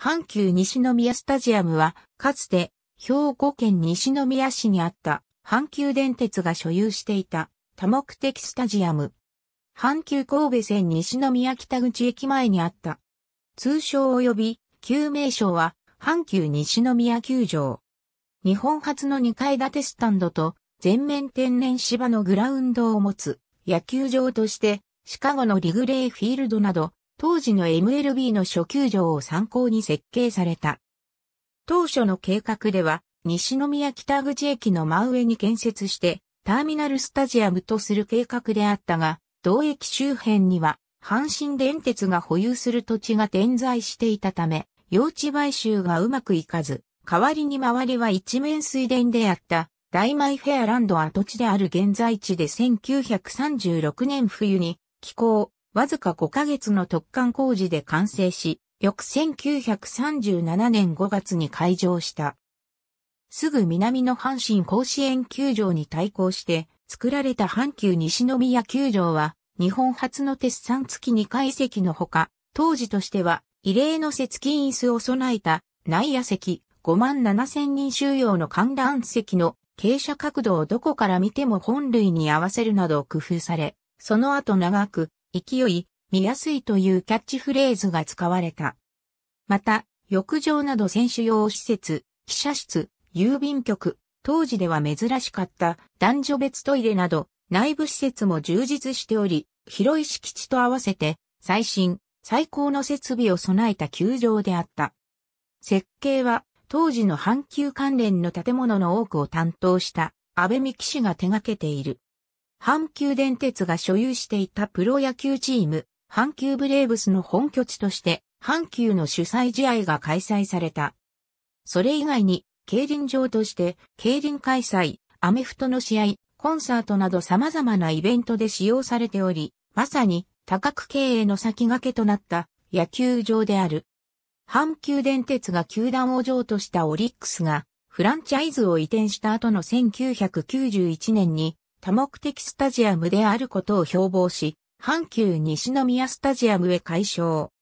阪急西宮スタジアムは、かつて、兵庫県西宮市にあった、阪急電鉄が所有していた、多目的スタジアム。阪急神戸線西宮北口駅前にあった。通称及び、旧名称は、阪急西宮球場。日本初の2階建てスタンドと、全面天然芝のグラウンドを持つ、野球場として、シカゴのリグレーフィールドなど、当時の MLB の初球場を参考に設計された。当初の計画では、西宮北口駅の真上に建設して、ターミナルスタジアムとする計画であったが、同駅周辺には、阪神電鉄が保有する土地が点在していたため、用地買収がうまくいかず、代わりに周りは一面水田であった、大米フェアランド跡地である現在地で1936年冬に、気候、わずか5ヶ月の特貫工事で完成し、翌1937年5月に開場した。すぐ南の阪神甲子園球場に対抗して作られた阪急西宮球場は日本初の鉄産付き2階席のほか、当時としては異例の接近椅子を備えた内野席5万7千人収容の観覧席の傾斜角度をどこから見ても本類に合わせるなど工夫され、その後長く勢い、見やすいというキャッチフレーズが使われた。また、浴場など選手用施設、記者室、郵便局、当時では珍しかった男女別トイレなど内部施設も充実しており、広い敷地と合わせて最新、最高の設備を備えた球場であった。設計は当時の阪急関連の建物の多くを担当した安倍美騎士が手掛けている。阪急電鉄が所有していたプロ野球チーム、阪急ブレーブスの本拠地として、阪急の主催試合が開催された。それ以外に、競輪場として、競輪開催、アメフトの試合、コンサートなど様々なイベントで使用されており、まさに多角経営の先駆けとなった野球場である。阪急電鉄が球団を譲渡したオリックスが、フランチャイズを移転した後の1991年に多目的スタジアムであることを標榜し、阪急西宮スタジアムへ改称。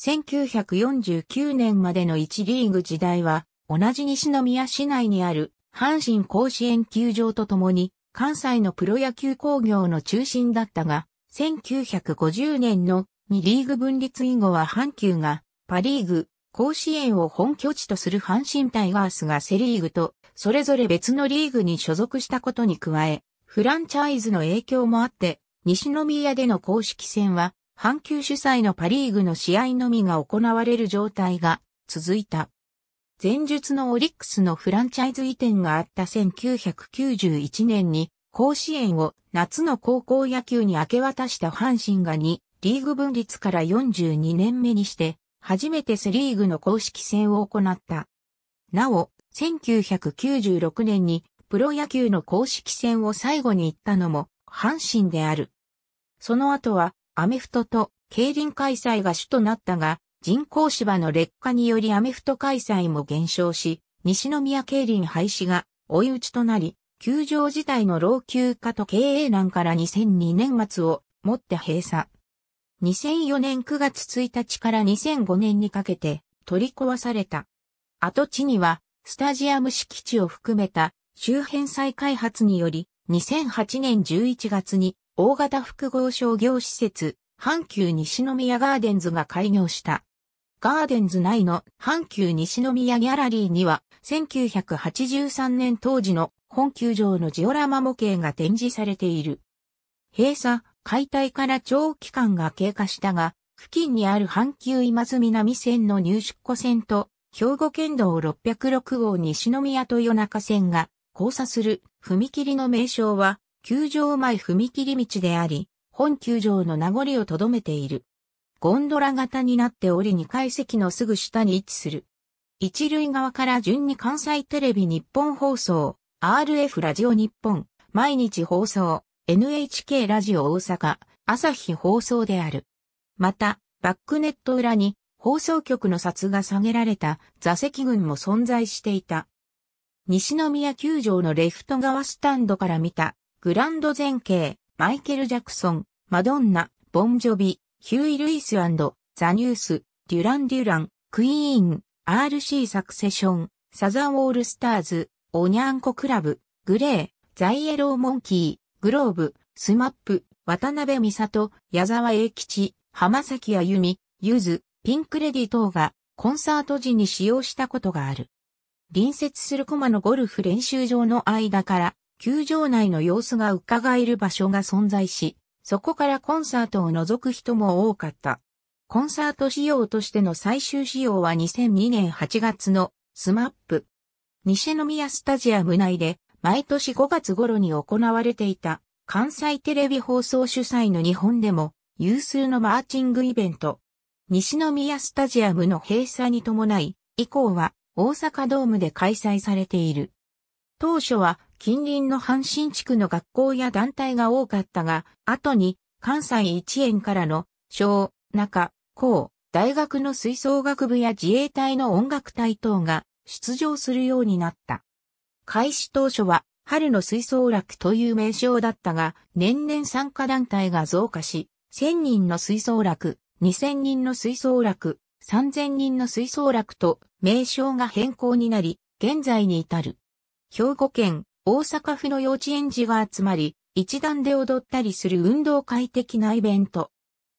1949年までの1リーグ時代は、同じ西宮市内にある阪神甲子園球場とともに、関西のプロ野球工業の中心だったが、1950年の2リーグ分立以後は阪急がパリーグ、甲子園を本拠地とする阪神タイガースがセリーグとそれぞれ別のリーグに所属したことに加え、フランチャイズの影響もあって、西宮での公式戦は、阪急主催のパリーグの試合のみが行われる状態が続いた。前述のオリックスのフランチャイズ移転があった1991年に甲子園を夏の高校野球に明け渡した阪神が2リーグ分立から42年目にして初めてセリーグの公式戦を行った。なお、1996年にプロ野球の公式戦を最後に行ったのも阪神である。その後はアメフトと競輪開催が主となったが、人工芝の劣化によりアメフト開催も減少し、西宮競輪廃止が追い打ちとなり、球場自体の老朽化と経営難から2002年末をもって閉鎖。2004年9月1日から2005年にかけて取り壊された。跡地にはスタジアム敷地を含めた周辺再開発により、2008年11月に大型複合商業施設、阪急西宮ガーデンズが開業した。ガーデンズ内の阪急西宮ギャラリーには、1983年当時の本球場のジオラマ模型が展示されている。閉鎖、解体から長期間が経過したが、付近にある阪急今津南線の入出庫線と兵庫県道606号西宮豊中線が交差する踏切の名称は、球場前踏切道であり、本球場の名残をとどめている。ゴンドラ型になっており二階席のすぐ下に位置する。一塁側から順に関西テレビ日本放送、RF ラジオ日本、毎日放送、NHK ラジオ大阪、朝日放送である。また、バックネット裏に放送局の札が下げられた座席群も存在していた。西宮球場のレフト側スタンドから見たグランド前景、マイケル・ジャクソン、マドンナ、ボンジョビ、ヒューイ・ルイスザ・ニュース、デュラン・デュラン、クイーン、RC サクセション、サザン・オールスターズ、オニャンコ・クラブ、グレー、ザイエロー・モンキー、グローブ、スマップ、渡辺美里、矢沢永吉、浜崎あゆみ、ゆず、ピンクレディ等がコンサート時に使用したことがある。隣接するコマのゴルフ練習場の間から球場内の様子が伺える場所が存在し、そこからコンサートを除く人も多かった。コンサート仕様としての最終仕様は2002年8月のスマップ。西宮スタジアム内で毎年5月頃に行われていた関西テレビ放送主催の日本でも有数のマーチングイベント西宮スタジアムの閉鎖に伴い、以降は大阪ドームで開催されている。当初は近隣の阪神地区の学校や団体が多かったが、後に関西一円からの小、中、高、大学の吹奏楽部や自衛隊の音楽隊等が出場するようになった。開始当初は春の吹奏楽という名称だったが、年々参加団体が増加し、1000人の吹奏楽2000人の吹奏楽、3000人の吹奏楽と名称が変更になり、現在に至る。兵庫県、大阪府の幼稚園児が集まり、一段で踊ったりする運動会的なイベント。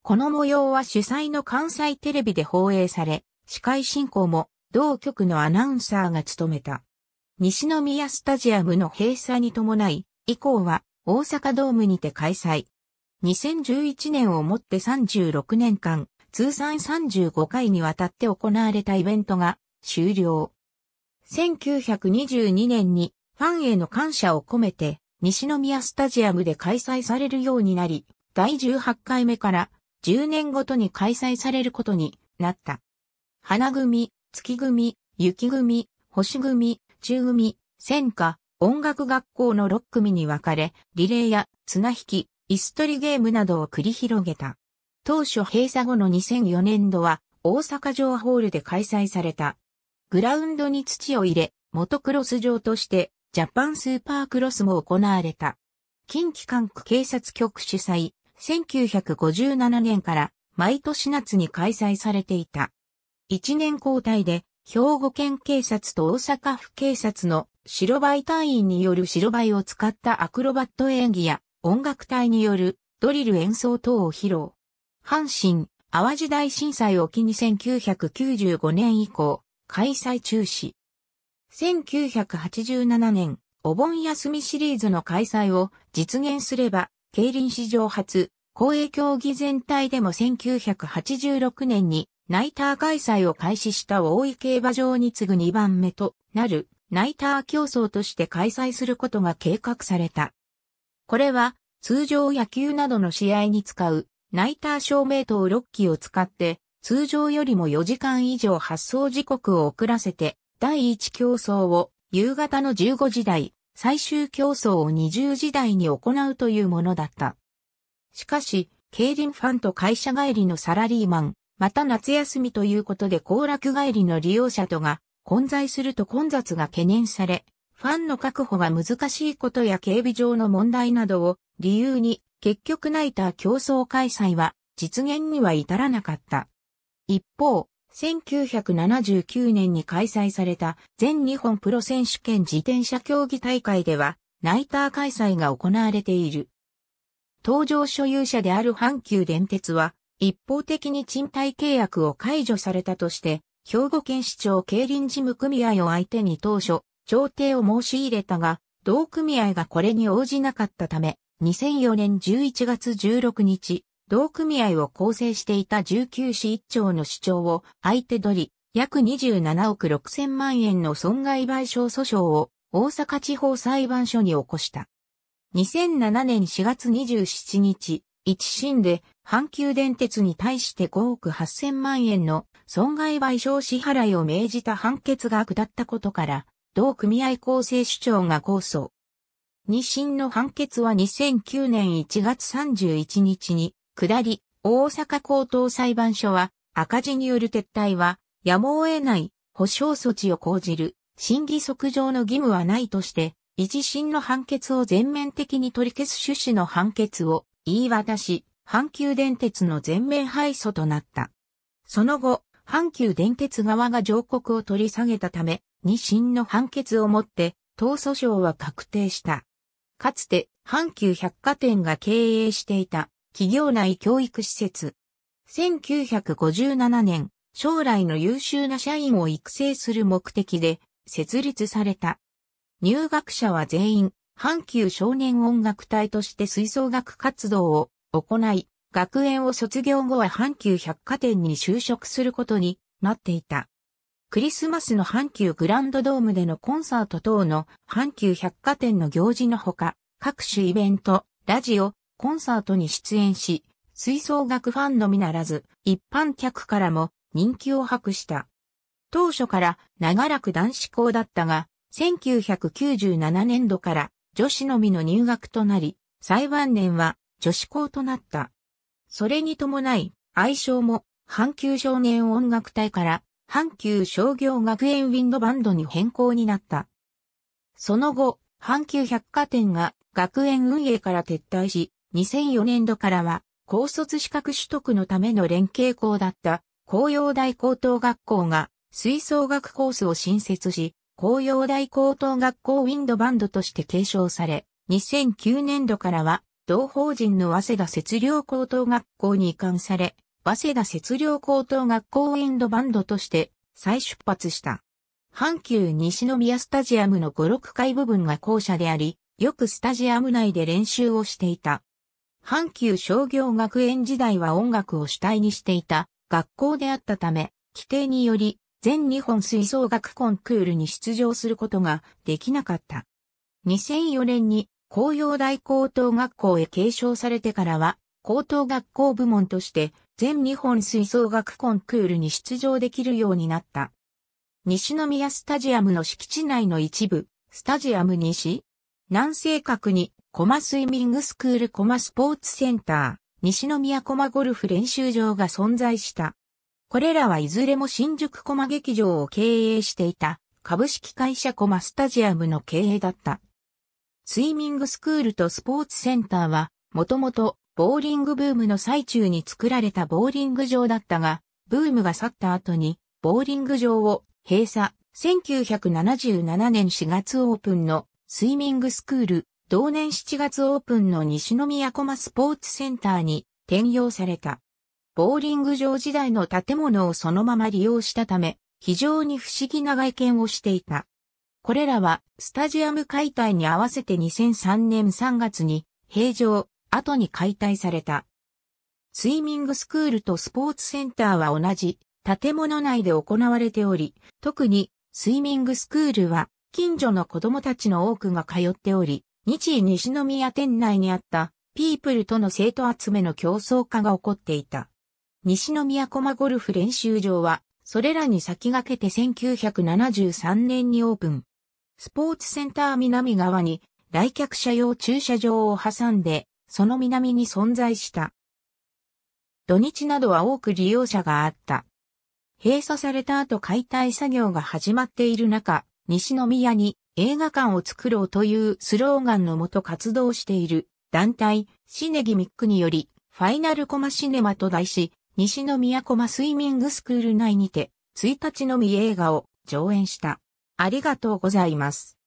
この模様は主催の関西テレビで放映され、司会進行も同局のアナウンサーが務めた。西宮スタジアムの閉鎖に伴い、以降は大阪ドームにて開催。2011年をもって36年間、通算35回にわたって行われたイベントが終了。1922年にファンへの感謝を込めて西宮スタジアムで開催されるようになり、第18回目から10年ごとに開催されることになった。花組、月組、雪組、星組、中組、戦歌、音楽学校の6組に分かれ、リレーや綱引き、椅子取りゲームなどを繰り広げた。当初閉鎖後の2004年度は大阪城ホールで開催された。グラウンドに土を入れ、モトクロス場としてジャパンスーパークロスも行われた。近畿管区警察局主催、1957年から毎年夏に開催されていた。1年交代で兵庫県警察と大阪府警察の白バイ隊員による白バイを使ったアクロバット演技や音楽隊によるドリル演奏等を披露。阪神、淡路大震災を機に1995年以降、開催中止。1987年、お盆休みシリーズの開催を実現すれば、競輪史上初、公営競技全体でも1986年にナイター開催を開始した大井競馬場に次ぐ2番目となるナイター競争として開催することが計画された。これは通常野球などの試合に使うナイター照明灯6機を使って通常よりも4時間以上発送時刻を遅らせて第1競争を夕方の15時台、最終競争を20時台に行うというものだった。しかし、競輪ファンと会社帰りのサラリーマン、また夏休みということで行楽帰りの利用者とが混在すると混雑が懸念され、ファンの確保が難しいことや警備上の問題などを理由に結局ナイター競争開催は実現には至らなかった。一方、1979年に開催された全日本プロ選手権自転車競技大会ではナイター開催が行われている。登場所有者である阪急電鉄は一方的に賃貸契約を解除されたとして、兵庫県市長競輪事務組合を相手に当初、調停を申し入れたが、同組合がこれに応じなかったため、2004年11月16日、同組合を構成していた19市1町の市長を相手取り、約27億6000万円の損害賠償訴訟を大阪地方裁判所に起こした。2007年4月27日、一審で阪急電鉄に対して5億8000万円の損害賠償支払いを命じた判決が下ったことから、同組合構成主張が控訴。二審の判決は2009年1月31日に、下り、大阪高等裁判所は、赤字による撤退は、やむを得ない保障措置を講じる、審議則上の義務はないとして、維持審の判決を全面的に取り消す趣旨の判決を言い渡し、阪急電鉄の全面敗訴となった。その後、阪急電鉄側が上告を取り下げたため、二審の判決をもって、党訴訟は確定した。かつて、阪急百貨店が経営していた、企業内教育施設。1957年、将来の優秀な社員を育成する目的で、設立された。入学者は全員、阪急少年音楽隊として吹奏楽活動を行い、学園を卒業後は阪急百貨店に就職することになっていた。クリスマスの阪急グランドドームでのコンサート等の阪急百貨店の行事のほか、各種イベント、ラジオ、コンサートに出演し、吹奏楽ファンのみならず、一般客からも人気を博した。当初から長らく男子校だったが、1997年度から女子のみの入学となり、最晩年は女子校となった。それに伴い、愛称も阪急少年音楽隊から阪急商業学園ウィンドバンドに変更になった。その後、阪急百貨店が学園運営から撤退し、2004年度からは高卒資格取得のための連携校だった紅葉大高等学校が吹奏楽コースを新設し、紅葉大高等学校ウィンドバンドとして継承され、2009年度からは同法人の早稲田節量高等学校に移管され、早稲田節量高等学校エンドバンドとして再出発した。阪急西宮スタジアムの5、6階部分が校舎であり、よくスタジアム内で練習をしていた。阪急商業学園時代は音楽を主体にしていた学校であったため、規定により全日本吹奏楽コンクールに出場することができなかった。2004年に紅葉大高等学校へ継承されてからは、高等学校部門として全日本吹奏楽コンクールに出場できるようになった。西宮スタジアムの敷地内の一部、スタジアム西、南西角に、コマスイミングスクールコマスポーツセンター、西宮コマゴルフ練習場が存在した。これらはいずれも新宿コマ劇場を経営していた株式会社コマスタジアムの経営だった。スイミングスクールとスポーツセンターはもともとボーリングブームの最中に作られたボーリング場だったが、ブームが去った後に、ボーリング場を閉鎖、1977年4月オープンのスイミングスクール、同年7月オープンの西宮コマスポーツセンターに転用された。ボーリング場時代の建物をそのまま利用したため、非常に不思議な外見をしていた。これらは、スタジアム解体に合わせて2003年3月に、平常、後に解体された。スイミングスクールとスポーツセンターは同じ建物内で行われており、特にスイミングスクールは近所の子供たちの多くが通っており、日西宮店内にあったピープルとの生徒集めの競争化が起こっていた。西宮駒ゴルフ練習場は、それらに先駆けて1973年にオープン。スポーツセンター南側に来客者用駐車場を挟んでその南に存在した。土日などは多く利用者があった。閉鎖された後解体作業が始まっている中、西宮に映画館を作ろうというスローガンのもと活動している団体シネギミックによりファイナルコマシネマと題し、西宮コマスイミングスクール内にて1日のみ映画を上演した。ありがとうございます。